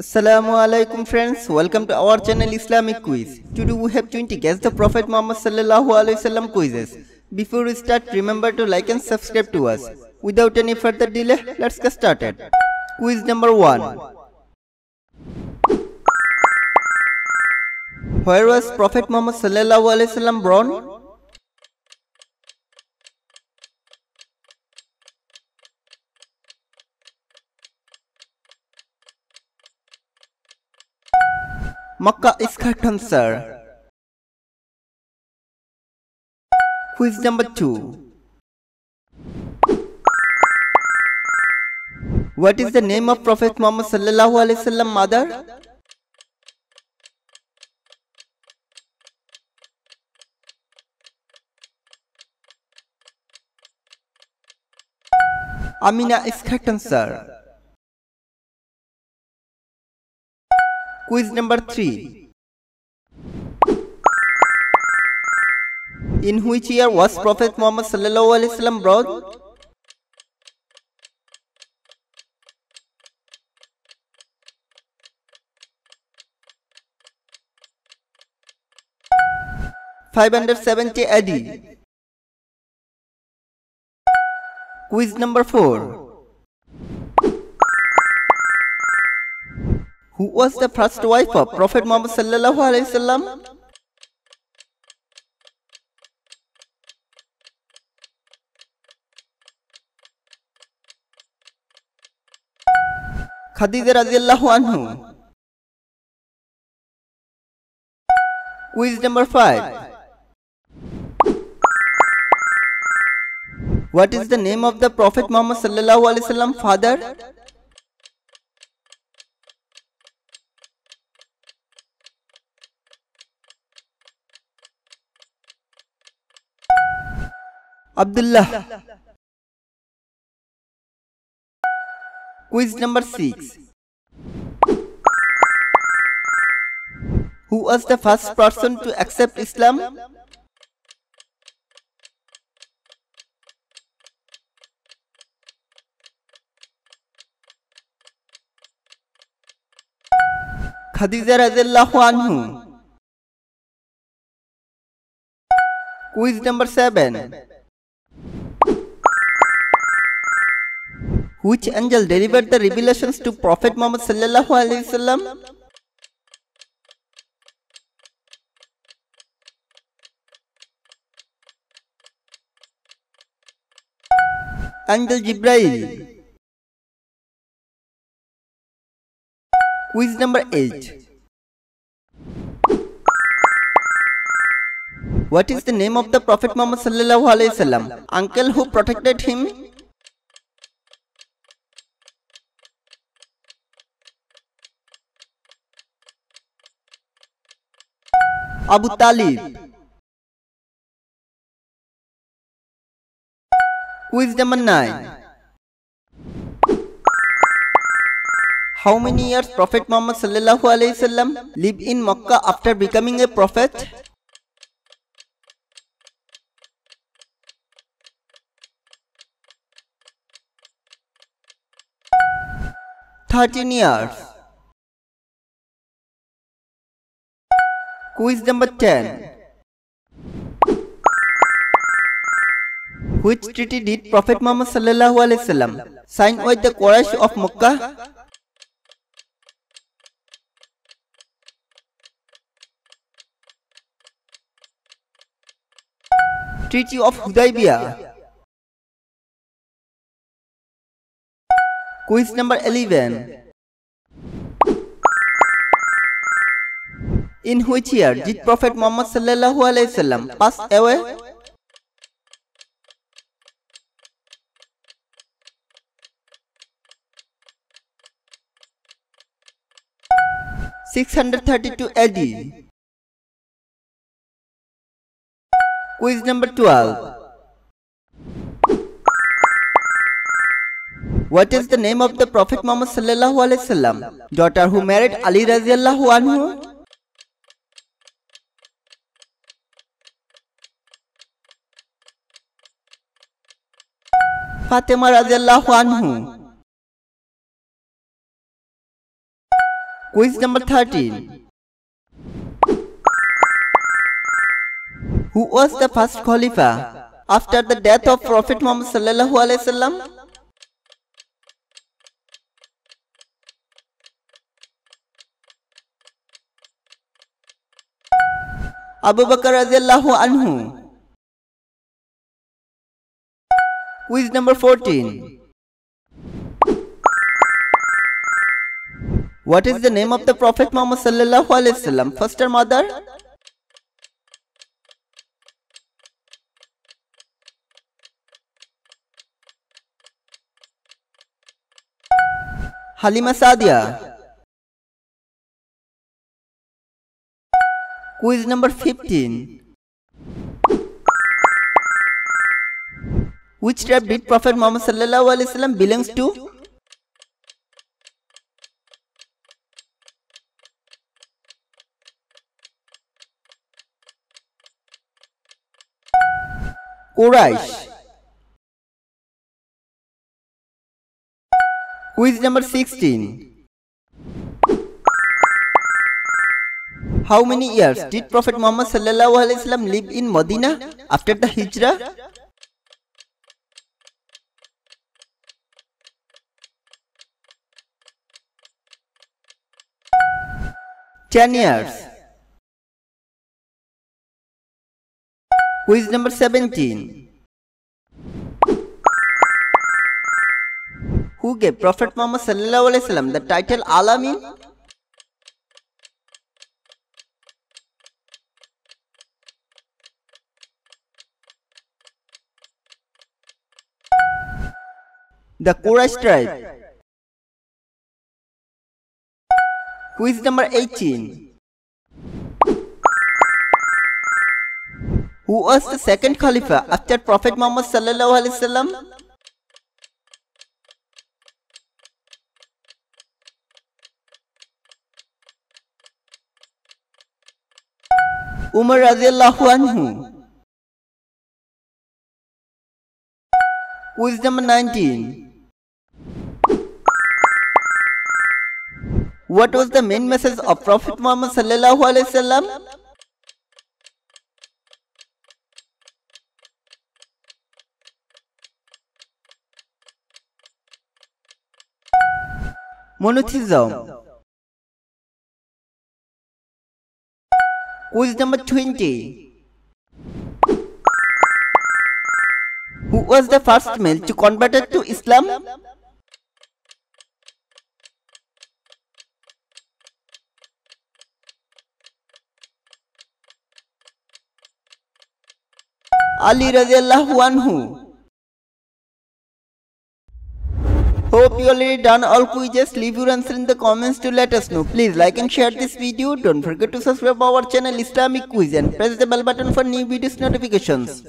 Assalamu alaikum friends, welcome to our channel Islamic Quiz. Today we have 20 guests the Prophet Muhammad Sallallahu Alaihi Wasallam quizzes. Before we start, remember to like and subscribe to us. Without any further delay, let's get started. Quiz number 1 Where was Prophet Muhammad Sallallahu Alaihi Wasallam born? Makkah is correct answer. Quiz number 2 What is the name of Prophet Muhammad sallallahu alaihi wasallam mother? Amina is correct answer. Quiz number 3 In which year was Prophet Muhammad sallallahu brought? Five hundred seventy AD. Quiz number four. Who was the first wife of Prophet Muhammad sallallahu alaihi wasallam? Khadija radiallahu anhu. Quiz number 5. What is the name of the Prophet Muhammad sallallahu alaihi wasallam father? Abdullah quiz number six Who was the first person to accept Islam? Khadija radiallahu anhu. Quiz number 7. Which angel delivered the revelations to Prophet Muhammad sallallahu alaihi wasallam? Angel Jibril. Quiz number 8. What is the name of the Prophet Muhammad sallallahu alaihi wasallam? Uncle who protected him? Abu Talib Quiz number 9 How many years Prophet Muhammad sallallahu alaihi wasallam lived in Mecca after becoming a prophet? Thirteen years. Quiz number 10 Which treaty did Prophet Muhammad sallallahu alaihi wasallam sign with the Quraysh of makkah Treaty of Hudaybiyah. Quiz number 11. in which year did Prophet Muhammad sallallahu alaihi wasallam pass away? Six hundred thirty-two AD. Quiz number 12. What is the name of the Prophet Muhammad sallallahu alaihi wasallam daughter who married Ali radiallahu anhu? Fatima রাজিয়াল্লাহ আনহু quiz number thirteen Who was the first caliph after the death of Prophet Muhammad sallallahu alaihi wasallam? Abu Bakr radiallahu anhu. quiz number 14. What is the name of the Prophet Muhammad sallallahu alaihi wasallam? First mother? Halima Sadia. Quiz number 15. Which tribe did Prophet Muhammad sallallahu alaihi wasallam belongs to? Quraysh. Quiz number 16. How many years did Prophet Muhammad sallallahu alaihi wasallam live in Medina after the hijra 10 years. Who is number 17? Who gave Prophet Muhammad the title Alamin? The Quraysh tribe. Quiz number 18. Who was the second Khalifa after Prophet Muhammad sallallahu alaihi wasallam? Umar radiallahu anhu. number 19. What was the main message of Prophet Muhammad sallallahu alaihi wasallam? Monotheism. Quiz number 20. Who was the first male to convert to Islam? Ali radiallahu anhu. Hope you already done all quizzes. Leave your answer in the comments to let us know. Please like and share this video. Don't forget to subscribe our channel Islamic Quiz and press the bell button for new videos notifications.